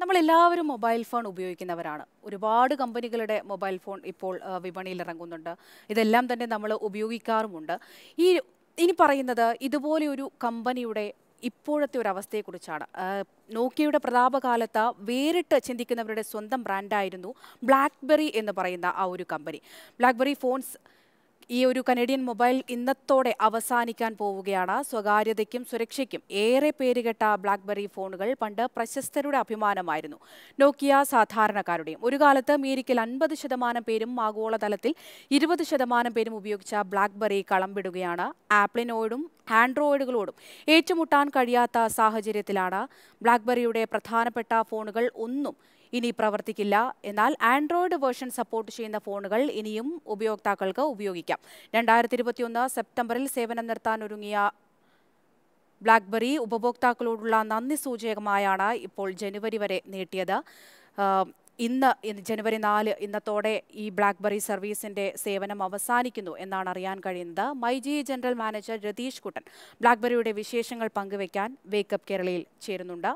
നമ്മളെല്ലാവരും mobile phone ഉപയോഗിക്കുന്നവരാണ് ഒരുപാട് കമ്പനികളുടെ മൊബൈൽ ഫോൺ ഇപ്പോൾ വിപണിയിൽ ഇറങ്ങുന്നുണ്ട് ഇതെല്ലാം തന്നെ നമ്മൾ ഉപയോഗിക്കാറുമുണ്ട് ഈ ഇനി പറയുന്നത് ഇതുപോലെ ഒരു കമ്പനിയുടെ ഇപ്പോഴത്തെ ഒരു അവസ്ഥയെക്കുറിച്ചാണ് നോക്കിയയുടെ പ്രതാപകാലത്ത് വേറിട്ട് ചിന്തിക്കുന്നവരുടെ സ്വന്തം ബ്രാൻഡായിരുന്നു ബ്ലാക്ക്ബെറി എന്ന് പറയുന്ന ആ ഒരു കമ്പനി ബ്ലാക്ക്ബെറി ഫോൺസ് ഈ ഒരു കനേഡിയൻ മൊബൈൽ ഇന്നത്തോടെ അവസാനിക്കാൻ പോവുകയാണ് സ്വകാര്യതയ്ക്കും സുരക്ഷയ്ക്കും ഏറെ പേരുകെട്ട ബ്ലാക്ക്ബെറി ഫോണുകൾ പണ്ട് പ്രശസ്തരുടെ അഭിമാനമായിരുന്നു നോക്കിയ സാധാരണക്കാരുടെയും ഒരു കാലത്ത് അമേരിക്കയിൽ അൻപത് ശതമാനം പേരും ആഗോളതലത്തിൽ ഇരുപത് ശതമാനം പേരും ഉപയോഗിച്ച ബ്ലാക്ക്ബെറി കളംവിടുകയാണ് ആപ്പിളിനോടും ആൻഡ്രോയിഡുകളോടും ഏറ്റുമുട്ടാൻ കഴിയാത്ത സാഹചര്യത്തിലാണ് ബ്ലാക്ക്ബെറിയുടെ പ്രധാനപ്പെട്ട ഫോണുകൾ ഒന്നും ഇനി പ്രവർത്തിക്കില്ല എന്നാൽ ആൻഡ്രോയിഡ് വേർഷൻ സപ്പോർട്ട് ചെയ്യുന്ന ഫോണുകൾ ഇനിയും ഉപയോക്താക്കൾക്ക് ഉപയോഗിക്കാം രണ്ടായിരത്തി ഇരുപത്തിയൊന്ന് സെപ്റ്റംബറിൽ സേവനം നിർത്താൻ ഒരുങ്ങിയ ബ്ലാക്ക്ബെറി ഉപഭോക്താക്കളോടുള്ള നന്ദി സൂചകമായാണ് ഇപ്പോൾ ജനുവരി വരെ നീട്ടിയത് ഇന്ന് ജനുവരി നാല് ഇന്നത്തോടെ ഈ ബ്ലാക്ക്ബെറി സർവീസിന്റെ സേവനം അവസാനിക്കുന്നു എന്നാണ് അറിയാൻ കഴിയുന്നത് മൈജി ജനറൽ മാനേജർ രതീഷ് കുട്ടൻ ബ്ലാക്ക്ബെറിയുടെ വിശേഷങ്ങൾ പങ്കുവയ്ക്കാൻ വേക്കപ്പ് കേരളയിൽ ചേരുന്നുണ്ട്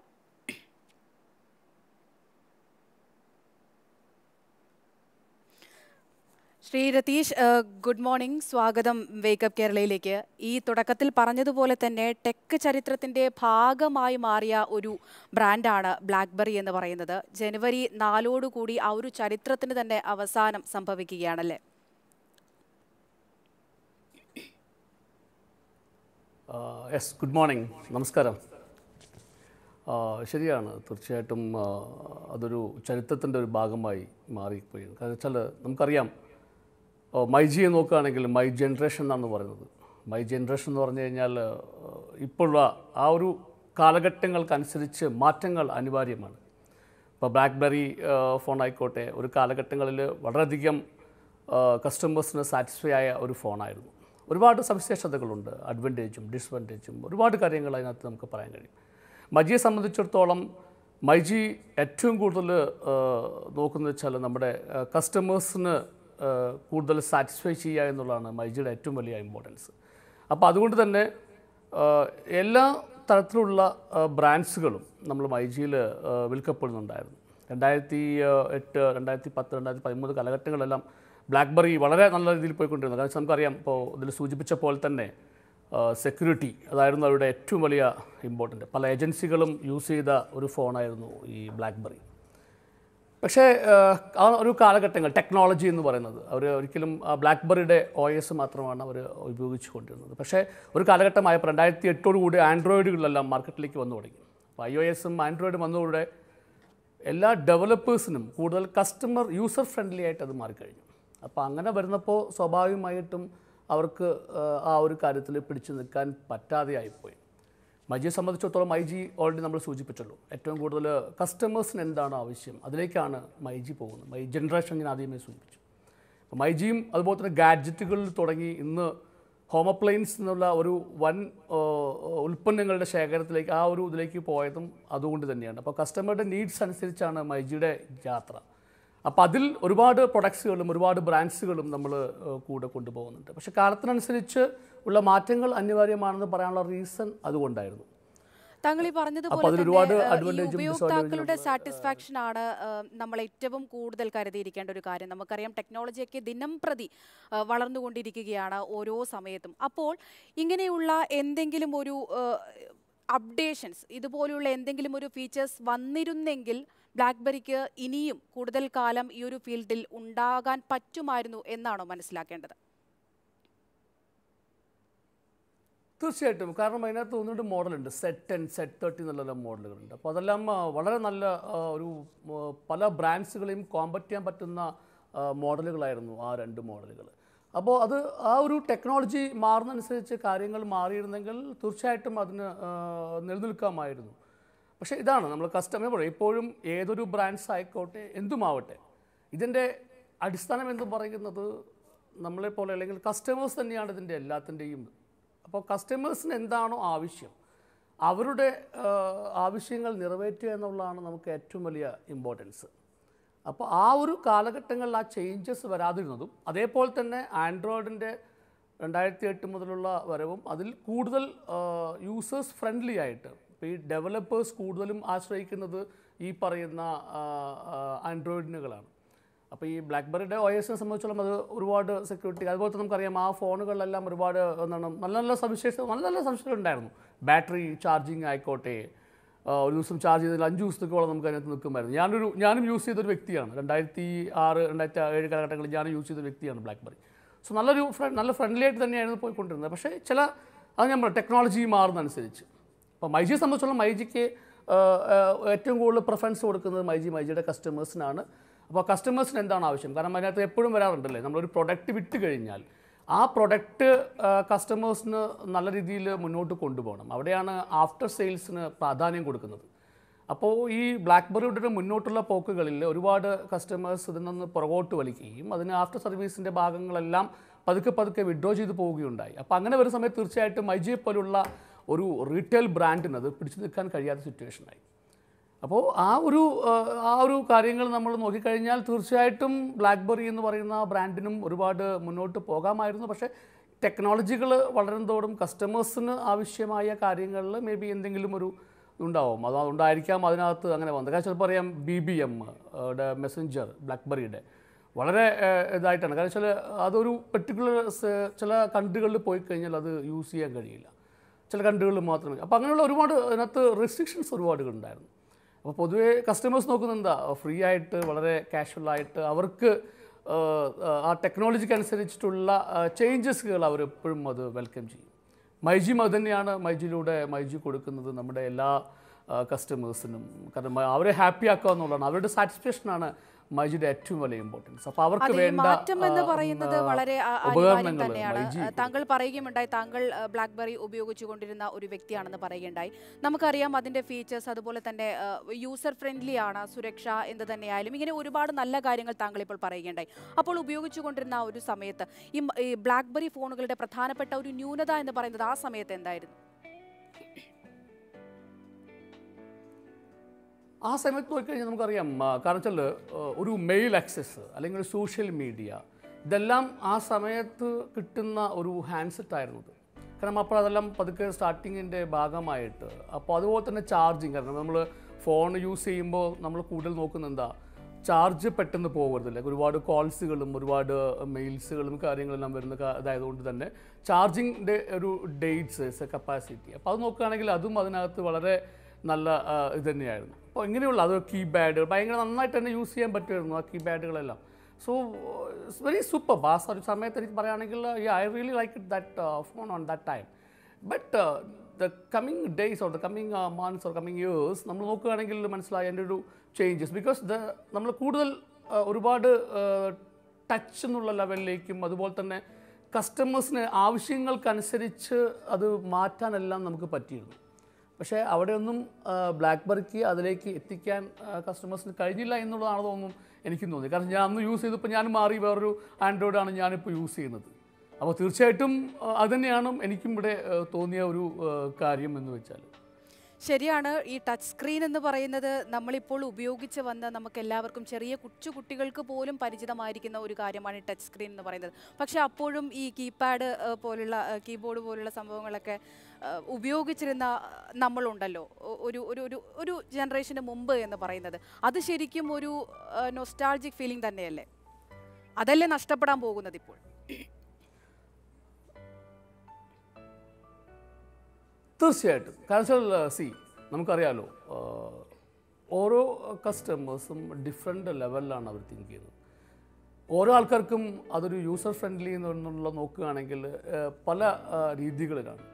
ശ്രീ രതീഷ് ഗുഡ് മോർണിംഗ് സ്വാഗതം വേക്കപ്പ് കേരളയിലേക്ക് ഈ തുടക്കത്തിൽ പറഞ്ഞതുപോലെ തന്നെ ടെക് ചരിത്രത്തിൻ്റെ ഭാഗമായി മാറിയ ഒരു ബ്രാൻഡാണ് ബ്ലാക്ക്ബെറി എന്ന് പറയുന്നത് ജനുവരി നാലോടുകൂടി ആ ഒരു ചരിത്രത്തിന് തന്നെ അവസാനം സംഭവിക്കുകയാണല്ലേ യെസ് ഗുഡ് മോർണിംഗ് നമസ്കാരം ശരിയാണ് തീർച്ചയായിട്ടും അതൊരു ചരിത്രത്തിൻ്റെ ഒരു ഭാഗമായി മാറിപ്പോയി കാരണം വെച്ചാൽ നമുക്കറിയാം ജിയെ നോക്കുകയാണെങ്കിൽ മൈ ജനറേഷൻ എന്നാണ് പറയുന്നത് മൈ ജനറേഷൻ എന്ന് പറഞ്ഞു കഴിഞ്ഞാൽ ഇപ്പോഴുള്ള ആ ഒരു കാലഘട്ടങ്ങൾക്കനുസരിച്ച് മാറ്റങ്ങൾ അനിവാര്യമാണ് ഇപ്പോൾ ബ്ലാക്ക്ബെറി ഫോൺ ആയിക്കോട്ടെ ഒരു കാലഘട്ടങ്ങളിൽ വളരെയധികം കസ്റ്റമേഴ്സിന് സാറ്റിസ്ഫൈ ആയ ഒരു ഫോണായിരുന്നു ഒരുപാട് സവിശേഷതകളുണ്ട് അഡ്വാൻറ്റേജും ഡിസ്അഡ്വാൻറ്റേജും ഒരുപാട് കാര്യങ്ങൾ അതിനകത്ത് നമുക്ക് പറയാൻ കഴിയും മജിയെ സംബന്ധിച്ചിടത്തോളം മൈജി ഏറ്റവും കൂടുതൽ നോക്കുന്നത് വെച്ചാൽ നമ്മുടെ കസ്റ്റമേഴ്സിന് കൂടുതൽ സാറ്റിസ്ഫൈ ചെയ്യുക എന്നുള്ളതാണ് മൈജിയുടെ ഏറ്റവും വലിയ ഇമ്പോർട്ടൻസ് അപ്പോൾ അതുകൊണ്ട് തന്നെ എല്ലാ തരത്തിലുള്ള ബ്രാൻഡ്സുകളും നമ്മൾ മൈജിയിൽ വിൽക്കപ്പെടുന്നുണ്ടായിരുന്നു രണ്ടായിരത്തി എട്ട് രണ്ടായിരത്തി പത്ത് രണ്ടായിരത്തി പതിമൂന്ന് കാലഘട്ടങ്ങളെല്ലാം ബ്ലാക്ക്ബെറി വളരെ നല്ല രീതിയിൽ പോയിക്കൊണ്ടിരുന്നത് കാരണം നമുക്കറിയാം ഇപ്പോൾ ഇതിൽ സൂചിപ്പിച്ച പോലെ തന്നെ സെക്യൂരിറ്റി അതായിരുന്നു അവരുടെ ഏറ്റവും വലിയ ഇമ്പോർട്ടൻ്റ് പല ഏജൻസികളും യൂസ് ചെയ്ത ഒരു ഫോണായിരുന്നു ഈ ബ്ലാക്ക്ബെറി പക്ഷേ ആ ഒരു കാലഘട്ടങ്ങൾ ടെക്നോളജി എന്ന് പറയുന്നത് അവർ ഒരിക്കലും ബ്ലാക്ക്ബെറിയുടെ ഒ എസ് മാത്രമാണ് അവർ ഉപയോഗിച്ചു കൊണ്ടിരുന്നത് പക്ഷേ ഒരു കാലഘട്ടമായപ്പോൾ രണ്ടായിരത്തി എട്ടോടുകൂടി ആൻഡ്രോയിഡുകളെല്ലാം മാർക്കറ്റിലേക്ക് വന്നു തുടങ്ങി അപ്പോൾ ഐ ഒ എസും ആൻഡ്രോയിഡും വന്നതോടെ എല്ലാ ഡെവലപ്പേഴ്സിനും കൂടുതൽ കസ്റ്റമർ യൂസർ ഫ്രണ്ട്ലി ആയിട്ട് അത് മാറിക്കഴിഞ്ഞു അപ്പോൾ അങ്ങനെ വരുന്നപ്പോൾ സ്വാഭാവികമായിട്ടും അവർക്ക് ആ ഒരു കാര്യത്തിൽ പിടിച്ചു നിൽക്കാൻ പറ്റാതെയായിപ്പോയി മൈജിയെ സംബന്ധിച്ചിടത്തോളം ജി ഓൾറെഡി നമ്മൾ സൂചിപ്പിച്ചുള്ളൂ ഏറ്റവും കൂടുതൽ കസ്റ്റമേഴ്സിന് എന്താണ് ആവശ്യം അതിലേക്കാണ് മൈജി പോകുന്നത് മൈ ജനറേഷൻ ഞാൻ ആദ്യമേ സൂചിപ്പിച്ചു അപ്പോൾ ജിയും അതുപോലെ തന്നെ ഗാഡ്ജറ്റുകളിൽ തുടങ്ങി ഇന്ന് ഹോം അപ്ലയൻസ് എന്നുള്ള ഒരു വൻ ഉൽപ്പന്നങ്ങളുടെ ശേഖരത്തിലേക്ക് ആ ഒരു ഇതിലേക്ക് പോയതും അതുകൊണ്ട് തന്നെയാണ് അപ്പോൾ കസ്റ്റമറുടെ നീഡ്സ് അനുസരിച്ചാണ് മൈജിയുടെ യാത്ര അപ്പോൾ അതിൽ ഒരുപാട് പ്രൊഡക്ട്സുകളും ഒരുപാട് ബ്രാൻഡ്സുകളും നമ്മൾ കൂടെ കൊണ്ടുപോകുന്നുണ്ട് പക്ഷേ കാലത്തിനനുസരിച്ച് ഉള്ള മാറ്റങ്ങൾ അനിവാര്യമാണെന്ന് പറയാനുള്ള റീസൺ അതുകൊണ്ടായിരുന്നു താങ്കൾ ഈ പറഞ്ഞതുപോലെ ഉപയോക്താക്കളുടെ സാറ്റിസ്ഫാക്ഷൻ ആണ് നമ്മൾ ഏറ്റവും കൂടുതൽ കരുതിയിരിക്കേണ്ട ഒരു കാര്യം നമുക്കറിയാം ടെക്നോളജിയൊക്കെ ദിനം പ്രതി വളർന്നുകൊണ്ടിരിക്കുകയാണ് ഓരോ സമയത്തും അപ്പോൾ ഇങ്ങനെയുള്ള എന്തെങ്കിലും ഒരു അപ്ഡേഷൻസ് ഇതുപോലെയുള്ള എന്തെങ്കിലും ഒരു ഫീച്ചേഴ്സ് വന്നിരുന്നെങ്കിൽ ബ്ലാക്ക്ബെറിക്ക് ഇനിയും കൂടുതൽ കാലം ഈ ഒരു ഫീൽഡിൽ ഉണ്ടാകാൻ പറ്റുമായിരുന്നു എന്നാണോ മനസ്സിലാക്കേണ്ടത് തീർച്ചയായിട്ടും കാരണം അതിനകത്ത് ഒന്നുകൊണ്ട് മോഡലുണ്ട് സെറ്റ് ടെൻ സെറ്റ് തേർട്ടി എന്നുള്ള മോഡലുകളുണ്ട് അപ്പോൾ അതെല്ലാം വളരെ നല്ല ഒരു പല ബ്രാൻഡ്സുകളെയും കോമ്പറ്റ് ചെയ്യാൻ പറ്റുന്ന മോഡലുകളായിരുന്നു ആ രണ്ട് മോഡലുകൾ അപ്പോൾ അത് ആ ഒരു ടെക്നോളജി മാറുന്നതനുസരിച്ച് കാര്യങ്ങൾ മാറിയിരുന്നെങ്കിൽ തീർച്ചയായിട്ടും അതിന് നിലനിൽക്കാമായിരുന്നു പക്ഷേ ഇതാണ് നമ്മൾ കസ്റ്റമർ പറയും ഇപ്പോഴും ഏതൊരു ബ്രാൻഡ്സ് ആയിക്കോട്ടെ എന്തുമാവട്ടെ ഇതിൻ്റെ അടിസ്ഥാനം എന്ന് പറയുന്നത് നമ്മളെ പോലെ അല്ലെങ്കിൽ കസ്റ്റമേഴ്സ് തന്നെയാണ് ഇതിൻ്റെ എല്ലാത്തിൻ്റെയും അപ്പോൾ കസ്റ്റമേഴ്സിന് എന്താണോ ആവശ്യം അവരുടെ ആവശ്യങ്ങൾ നിറവേറ്റുക എന്നുള്ളതാണ് നമുക്ക് ഏറ്റവും വലിയ ഇമ്പോർട്ടൻസ് അപ്പോൾ ആ ഒരു കാലഘട്ടങ്ങളിൽ ആ ചേഞ്ചസ് വരാതിരുന്നതും അതേപോലെ തന്നെ ആൻഡ്രോയിഡിൻ്റെ രണ്ടായിരത്തി എട്ട് മുതലുള്ള വരവും അതിൽ കൂടുതൽ യൂസേഴ്സ് ഫ്രണ്ട്ലി ആയിട്ട് അപ്പോൾ ഈ ഡെവലപ്പേഴ്സ് കൂടുതലും ആശ്രയിക്കുന്നത് ഈ പറയുന്ന ആൻഡ്രോയിഡിനുകളാണ് അപ്പോൾ ഈ ബ്ലാക്ക്ബെറിയുടെ ഒ എസിനെ സംബന്ധിച്ചോളം അത് ഒരുപാട് സെക്യൂരിറ്റി അതുപോലെ തന്നെ നമുക്കറിയാം ആ ഫോണുകളിലെല്ലാം ഒരുപാട് എന്താണ് നല്ല നല്ല സവിശേഷത നല്ല നല്ല സവിശേഷത ഉണ്ടായിരുന്നു ബാറ്ററി ചാർജിങ് ആയിക്കോട്ടെ ഒരു ദിവസം ചാർജ് ചെയ്തതിൽ അഞ്ച് ദിവസത്തേക്കോളം നമുക്ക് അതിനകത്ത് നിൽക്കുമായിരുന്നു ഞാനൊരു ഞാനും യൂസ് ചെയ്തൊരു വ്യക്തിയാണ് രണ്ടായിരത്തി ആറ് രണ്ടായിരത്തി ഏഴ് കാലഘട്ടങ്ങളിൽ ഞാനും യൂസ് ചെയ്ത വ്യക്തിയാണ് ബ്ലാക്ക്ബെറി സോ നല്ലൊരു ഫ്രണ്ട് നല്ല ഫ്രണ്ട്ലി ആയിട്ട് തന്നെയായിരുന്നു പോയിക്കൊണ്ടിരുന്നത് പക്ഷേ ചില അത് നമ്മൾ ടെക്നോളജി മാറുന്നതനുസരിച്ച് അപ്പോൾ മൈജിയെ സംബന്ധിച്ചോളം മൈജിക്ക് ഏറ്റവും കൂടുതൽ പ്രിഫറൻസ് കൊടുക്കുന്നത് മൈജി മൈജിയുടെ കസ്റ്റമേഴ്സിനാണ് അപ്പോൾ കസ്റ്റമേഴ്സിന് എന്താണ് ആവശ്യം കാരണം അതിനകത്ത് എപ്പോഴും വരാറുണ്ടല്ലേ നമ്മളൊരു പ്രൊഡക്റ്റ് വിട്ട് കഴിഞ്ഞാൽ ആ പ്രൊഡക്റ്റ് കസ്റ്റമേഴ്സിന് നല്ല രീതിയിൽ മുന്നോട്ട് കൊണ്ടുപോകണം അവിടെയാണ് ആഫ്റ്റർ സെയിൽസിന് പ്രാധാന്യം കൊടുക്കുന്നത് അപ്പോൾ ഈ ബ്ലാക്ക്ബെറിയുടെ മുന്നോട്ടുള്ള പോക്കുകളിൽ ഒരുപാട് കസ്റ്റമേഴ്സ് ഇതിൽ നിന്ന് പുറകോട്ട് വലിക്കുകയും അതിന് ആഫ്റ്റർ സർവീസിൻ്റെ ഭാഗങ്ങളെല്ലാം പതുക്കെ പതുക്കെ വിഡ്രോ ചെയ്ത് പോവുകയുണ്ടായി അപ്പോൾ അങ്ങനെ വരുന്ന സമയത്ത് തീർച്ചയായിട്ടും മൈജിയെ പോലുള്ള ഒരു റീറ്റെയിൽ ബ്രാൻഡിനത് പിടിച്ചു നിൽക്കാൻ കഴിയാത്ത സിറ്റുവേഷനായി അപ്പോൾ ആ ഒരു ആ ഒരു കാര്യങ്ങൾ നമ്മൾ നോക്കിക്കഴിഞ്ഞാൽ തീർച്ചയായിട്ടും ബ്ലാക്ക്ബെറി എന്ന് പറയുന്ന ബ്രാൻഡിനും ഒരുപാട് മുന്നോട്ട് പോകാമായിരുന്നു പക്ഷേ ടെക്നോളജികൾ വളരുന്നതോടും കസ്റ്റമേഴ്സിന് ആവശ്യമായ കാര്യങ്ങളിൽ മേ ബി എന്തെങ്കിലും ഒരു ഉണ്ടാവും അത് അതുകൊണ്ടായിരിക്കാം അതിനകത്ത് അങ്ങനെ വന്നത് കാരണം ചിലപ്പോൾ പറയാം ബി ബി എം മെസ്സഞ്ചർ ബ്ലാക്ക്ബെറിയുടെ വളരെ ഇതായിട്ടാണ് കാരണം വെച്ചാൽ അതൊരു പെർട്ടിക്കുലർ ചില കൺട്രികളിൽ പോയി കഴിഞ്ഞാൽ അത് യൂസ് ചെയ്യാൻ കഴിയില്ല ചില കണ്ടുകളിൽ മാത്രമേ അപ്പോൾ അങ്ങനെയുള്ള ഒരുപാട് അതിനകത്ത് റെസ്ട്രിക്ഷൻസ് ഒരുപാട് ഉണ്ടായിരുന്നു അപ്പോൾ പൊതുവേ കസ്റ്റമേഴ്സ് നോക്കുന്നത് എന്താ ഫ്രീ ആയിട്ട് വളരെ കാഷ്വലായിട്ട് അവർക്ക് ആ ടെക്നോളജിക്ക് അനുസരിച്ചിട്ടുള്ള ചേഞ്ചസുകൾ അവർ എപ്പോഴും അത് വെൽക്കം ചെയ്യും മൈജി അത് തന്നെയാണ് മൈജിയിലൂടെ മൈജി കൊടുക്കുന്നത് നമ്മുടെ എല്ലാ കസ്റ്റമേഴ്സിനും കാരണം അവരെ ഹാപ്പി ആക്കുക എന്നുള്ളതാണ് അവരുടെ സാറ്റിസ്ഫാക്ഷനാണ് മൈജിയുടെ ഏറ്റവും വലിയ ഇമ്പോർട്ടൻസ് അപ്പോൾ അവർക്ക് വേണ്ട മാറ്റം എന്ന് പറയുന്നത് വളരെ തന്നെയാണ് താങ്കൾ പറയുകയുമുണ്ടായി താങ്കൾ ബ്ലാക്ക്ബെറി ഉപയോഗിച്ചു കൊണ്ടിരുന്ന ഒരു വ്യക്തിയാണെന്ന് പറയുകയുണ്ടായി നമുക്കറിയാം അതിൻ്റെ ഫീച്ചേഴ്സ് അതുപോലെ തന്നെ യൂസർ ഫ്രണ്ട്ലി ആണ് സുരക്ഷ എന്ത് തന്നെയായാലും ഇങ്ങനെ ഒരുപാട് നല്ല കാര്യങ്ങൾ താങ്കൾ ഇപ്പോൾ പറയുകയുണ്ടായി അപ്പോൾ ഉപയോഗിച്ചു കൊണ്ടിരുന്ന ഒരു സമയത്ത് ഈ ബ്ലാക്ക്ബെറി ഫോണുകളുടെ പ്രധാനപ്പെട്ട ഒരു ന്യൂനത എന്ന് പറയുന്നത് ആ സമയത്ത് എന്തായിരുന്നു ആ സമയത്ത് നോക്കിക്കഴിഞ്ഞാൽ നമുക്കറിയാം കാരണം വെച്ചാൽ ഒരു മെയിൽ ആക്സസ് അല്ലെങ്കിൽ ഒരു സോഷ്യൽ മീഡിയ ഇതെല്ലാം ആ സമയത്ത് കിട്ടുന്ന ഒരു ഹാൻഡ്സെറ്റ് ആയിരുന്നു കാരണം അപ്പോൾ അതെല്ലാം പതുക്കെ സ്റ്റാർട്ടിങ്ങിൻ്റെ ഭാഗമായിട്ട് അപ്പോൾ അതുപോലെ തന്നെ ചാർജിങ് കാരണം നമ്മൾ ഫോൺ യൂസ് ചെയ്യുമ്പോൾ നമ്മൾ കൂടുതൽ നോക്കുന്ന എന്താ ചാർജ് പെട്ടെന്ന് പോകരുതല്ലേ ഒരുപാട് കോൾസുകളും ഒരുപാട് മെയിൽസുകളും കാര്യങ്ങളെല്ലാം വരുന്ന ഇതായതുകൊണ്ട് തന്നെ ചാർജിങ്ങിൻ്റെ ഒരു ഡേറ്റ്സ് കപ്പാസിറ്റി അപ്പോൾ അത് നോക്കുകയാണെങ്കിൽ അതും അതിനകത്ത് വളരെ നല്ല ഇത് തന്നെയായിരുന്നു അപ്പോൾ ഇങ്ങനെയുള്ള അത് കീപാഡ് ഭയങ്കര നന്നായിട്ട് തന്നെ യൂസ് ചെയ്യാൻ പറ്റുമായിരുന്നു ആ കീപാഡുകളെല്ലാം so it's very super boss ഒരു സമയത്ത് എനിക്ക് പറയുകയാണെങ്കിൽ I really like it that phone on that time but the coming days or the coming months or coming years നമ്മൾ നോക്കുകയാണെങ്കിൽ മനസ്സിലായി എൻ്റെ ഒരു ചേഞ്ചസ് ബിക്കോസ് ദ നമ്മൾ കൂടുതൽ uh, ഒരുപാട് ടച്ച് uh, എന്നുള്ള ലെവലിലേക്കും അതുപോലെ തന്നെ കസ്റ്റമേഴ്സിന് ആവശ്യങ്ങൾക്കനുസരിച്ച് അത് മാറ്റാനെല്ലാം നമുക്ക് പറ്റിയിരുന്നു പക്ഷേ അവിടെയൊന്നും ബ്ലാക്ക് ബെറിക്ക് അതിലേക്ക് എത്തിക്കാൻ കസ്റ്റമേഴ്സിന് കഴിഞ്ഞില്ല എന്നുള്ളതാണ് തോന്നും എനിക്കും തോന്നി കാരണം ഞാൻ അന്ന് യൂസ് ചെയ്തപ്പോൾ ഞാൻ മാറി വേറൊരു ആൻഡ്രോയിഡാണ് ഞാനിപ്പോൾ യൂസ് ചെയ്യുന്നത് അപ്പോൾ തീർച്ചയായിട്ടും അതുതന്നെയാണ് എനിക്കും ഇവിടെ തോന്നിയ ഒരു കാര്യം എന്ന് വെച്ചാൽ ശരിയാണ് ഈ ടച്ച് സ്ക്രീൻ എന്ന് പറയുന്നത് നമ്മളിപ്പോൾ ഉപയോഗിച്ച് വന്ന നമുക്ക് എല്ലാവർക്കും ചെറിയ കൊച്ചു കുട്ടികൾക്ക് പോലും പരിചിതമായിരിക്കുന്ന ഒരു കാര്യമാണ് ഈ ടച്ച് സ്ക്രീൻ എന്ന് പറയുന്നത് പക്ഷെ അപ്പോഴും ഈ കീപാഡ് പോലുള്ള കീബോർഡ് പോലുള്ള സംഭവങ്ങളൊക്കെ ഉപയോഗിച്ചിരുന്ന നമ്മളുണ്ടല്ലോ ഒരു ഒരു ഒരു ഒരു ജനറേഷന് മുമ്പ് എന്ന് പറയുന്നത് അത് ശരിക്കും ഒരു നൊസ്റ്റാൾജിക് ഫീലിംഗ് തന്നെയല്ലേ അതല്ലേ നഷ്ടപ്പെടാൻ പോകുന്നത് ഇപ്പോൾ തീർച്ചയായിട്ടും കാരണം സി നമുക്കറിയാലോ ഓരോ കസ്റ്റമേഴ്സും ഡിഫറെൻ്റ് ലെവലിലാണ് അവർ തിങ്ക് ചെയ്യുന്നത് ഓരോ ആൾക്കാർക്കും അതൊരു യൂസർ ഫ്രണ്ട്ലി എന്നുള്ള നോക്കുകയാണെങ്കിൽ പല രീതികളിലാണ്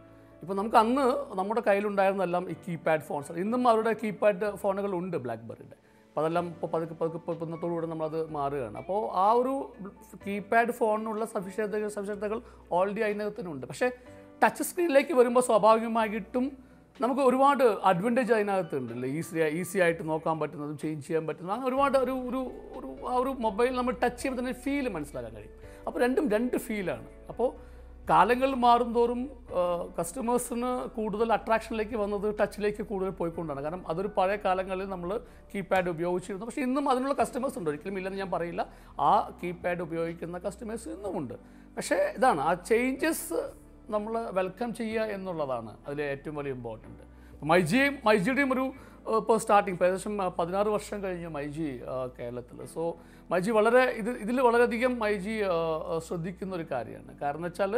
ഇപ്പോൾ നമുക്ക് അന്ന് നമ്മുടെ കയ്യിലുണ്ടായിരുന്നതെല്ലാം ഈ കീപാഡ് ഫോൺസ് ഇന്നും അവരുടെ കീപാഡ് ഫോണുകളുണ്ട് ബ്ലാക്ക്ബെറിയുടെ അപ്പോൾ അതെല്ലാം ഇപ്പോൾ പതുക്കെ പതുക്കെ ഇന്നത്തോടുകൂടെ നമ്മളത് മാറുകയാണ് അപ്പോൾ ആ ഒരു കീപാഡ് ഫോണിനുള്ള സവിശേഷതകൾ സവിശേഷതകൾ ഓൾറെഡി അതിനകത്തിനുണ്ട് പക്ഷേ ടച്ച് സ്ക്രീനിലേക്ക് വരുമ്പോൾ സ്വാഭാവികമായിട്ടും നമുക്ക് ഒരുപാട് അഡ്വാൻറ്റേജ് ഉണ്ടല്ലോ ഈസി ഈസി ആയിട്ട് നോക്കാൻ പറ്റുന്നതും ചേഞ്ച് ചെയ്യാൻ പറ്റുന്നതും അങ്ങനെ ഒരുപാട് ഒരു ഒരു ഒരു ആ ഒരു മൊബൈൽ നമ്മൾ ടച്ച് ചെയ്യുമ്പോൾ തന്നെ ഫീൽ മനസ്സിലാക്കാൻ കഴിയും അപ്പോൾ രണ്ടും രണ്ട് ഫീലാണ് അപ്പോൾ കാലങ്ങൾ മാറുന്തോറും കസ്റ്റമേഴ്സിന് കൂടുതൽ അട്രാക്ഷനിലേക്ക് വന്നത് ടച്ചിലേക്ക് കൂടുതൽ പോയിക്കൊണ്ടാണ് കാരണം അതൊരു പഴയ കാലങ്ങളിൽ നമ്മൾ കീപാഡ് ഉപയോഗിച്ചിരുന്നു പക്ഷേ ഇന്നും അതിനുള്ള കസ്റ്റമേഴ്സ് ഉണ്ട് ഒരിക്കലും ഇല്ലെന്ന് ഞാൻ പറയില്ല ആ കീപാഡ് ഉപയോഗിക്കുന്ന കസ്റ്റമേഴ്സ് ഇന്നുമുണ്ട് പക്ഷേ ഇതാണ് ആ ചേഞ്ചസ് നമ്മൾ വെൽക്കം ചെയ്യുക എന്നുള്ളതാണ് അതിലെ ഏറ്റവും വലിയ ഇമ്പോർട്ടൻറ്റ് മൈജിയും മൈജിയുടെയും ഒരു ഇപ്പോൾ സ്റ്റാർട്ടിങ് ഏകദേശം പതിനാറ് വർഷം കഴിഞ്ഞു മൈജി കേരളത്തിൽ സോ മൈജി വളരെ ഇത് ഇതിൽ വളരെയധികം മൈജി ശ്രദ്ധിക്കുന്ന ഒരു കാര്യമാണ് കാരണം വെച്ചാൽ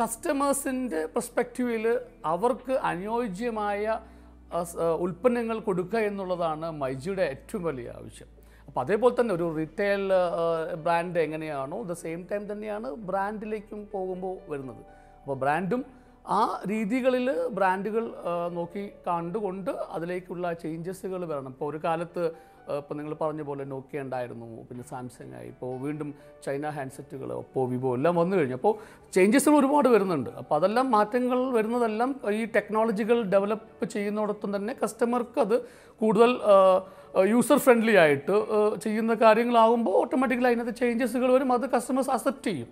കസ്റ്റമേഴ്സിൻ്റെ പെർസ്പെക്റ്റീവിൽ അവർക്ക് അനുയോജ്യമായ ഉൽപ്പന്നങ്ങൾ കൊടുക്കുക എന്നുള്ളതാണ് മൈജിയുടെ ഏറ്റവും വലിയ ആവശ്യം അപ്പോൾ അതേപോലെ തന്നെ ഒരു റീറ്റെയിൽ ബ്രാൻഡ് എങ്ങനെയാണോ ദ സെയിം ടൈം തന്നെയാണ് ബ്രാൻഡിലേക്കും പോകുമ്പോൾ വരുന്നത് അപ്പോൾ ബ്രാൻഡും ആ രീതികളിൽ ബ്രാൻഡുകൾ നോക്കി കണ്ടുകൊണ്ട് അതിലേക്കുള്ള ചേഞ്ചസുകൾ വരണം ഇപ്പോൾ ഒരു കാലത്ത് ഇപ്പോൾ നിങ്ങൾ പറഞ്ഞ പോലെ നോക്കിയ ഉണ്ടായിരുന്നു പിന്നെ സാംസങ് ആയി ഇപ്പോൾ വീണ്ടും ചൈന ഹാൻഡ്സെറ്റുകൾ ഒപ്പോ വിവോ എല്ലാം വന്നു കഴിഞ്ഞു അപ്പോൾ ചേഞ്ചസുകൾ ഒരുപാട് വരുന്നുണ്ട് അപ്പോൾ അതെല്ലാം മാറ്റങ്ങൾ വരുന്നതെല്ലാം ഈ ടെക്നോളജികൾ ഡെവലപ്പ് ചെയ്യുന്നിടത്തും തന്നെ കസ്റ്റമർക്ക് അത് കൂടുതൽ യൂസർ ഫ്രണ്ട്ലി ആയിട്ട് ചെയ്യുന്ന കാര്യങ്ങളാകുമ്പോൾ ഓട്ടോമാറ്റിക്കലി അതിനകത്ത് ചേഞ്ചസുകൾ വരും അത് കസ്റ്റമേഴ്സ് അക്സെപ്റ്റ് ചെയ്യും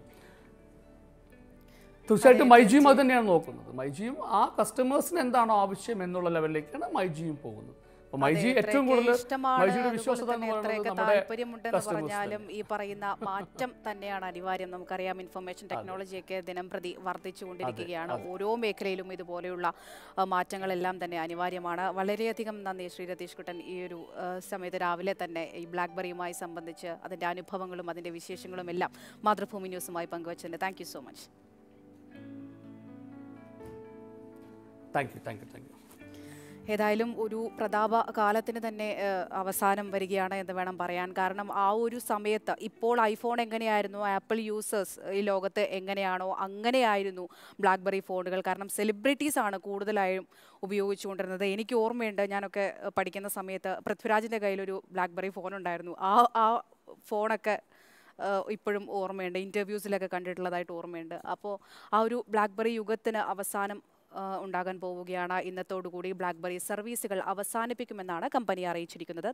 തീർച്ചയായിട്ടും മൈജിയും അത് തന്നെയാണ് നോക്കുന്നത് മൈജിയും ആ കസ്റ്റമേഴ്സിന് എന്താണോ ആവശ്യം എന്നുള്ള ലെവലിലേക്കാണ് മൈജിയും പോകുന്നത് മൈജി ഏറ്റവും കൂടുതൽ മൈജിയുടെ വിശ്വാസത പറഞ്ഞാലും ഈ പറയുന്ന മാറ്റം തന്നെയാണ് അനിവാര്യം നമുക്കറിയാം ഇൻഫർമേഷൻ ടെക്നോളജിയൊക്കെ ദിനം പ്രതി വർദ്ധിച്ചുകൊണ്ടിരിക്കുകയാണ് ഓരോ മേഖലയിലും ഇതുപോലെയുള്ള മാറ്റങ്ങളെല്ലാം തന്നെ അനിവാര്യമാണ് വളരെയധികം നന്ദി ശ്രീ രതീഷ് കുട്ടൻ ഈ ഒരു സമയത്ത് രാവിലെ തന്നെ ഈ ബ്ലാക്ക്ബെറിയുമായി സംബന്ധിച്ച് അതിൻ്റെ അനുഭവങ്ങളും അതിൻ്റെ വിശേഷങ്ങളും എല്ലാം മാതൃഭൂമി ന്യൂസുമായി പങ്കുവച്ചതിന് thank so much thank you thank you thank you ഏതായാലും ഒരു പ്രതാപ കാലത്തിന് തന്നെ അവസാനം വരികയാണ് എന്ന് വേണം പറയാൻ കാരണം ആ ഒരു സമയത്ത് ഇപ്പോൾ ഐഫോൺ എങ്ങനെയായിരുന്നു ആപ്പിൾ യൂസേഴ്സ് ഈ ലോകത്ത് എങ്ങനെയാണോ അങ്ങനെയായിരുന്നു ബ്ലാക്ക്ബെറി ഫോണുകൾ കാരണം സെലിബ്രിറ്റീസ് ആണ് കൂടുതലായും ഉപയോഗിച്ചുകൊണ്ടിരുന്നത് എനിക്ക് ഓർമ്മയുണ്ട് ഞാനൊക്കെ പഠിക്കുന്ന സമയത്ത് പൃഥ്വിരാജിൻ്റെ കയ്യിലൊരു ബ്ലാക്ക്ബെറി ഫോൺ ഉണ്ടായിരുന്നു ആ ആ ഫോണൊക്കെ ഇപ്പോഴും ഓർമ്മയുണ്ട് ഇൻ്റർവ്യൂസിലൊക്കെ കണ്ടിട്ടുള്ളതായിട്ട് ഓർമ്മയുണ്ട് അപ്പോൾ ആ ഒരു ബ്ലാക്ക്ബെറി യുഗത്തിന് അവസാനം ഉണ്ടാകാൻ പോവുകയാണ് ഇന്നത്തോടുകൂടി ബ്ലാക്ക്ബെറി സർവീസുകൾ അവസാനിപ്പിക്കുമെന്നാണ് കമ്പനി അറിയിച്ചിരിക്കുന്നത്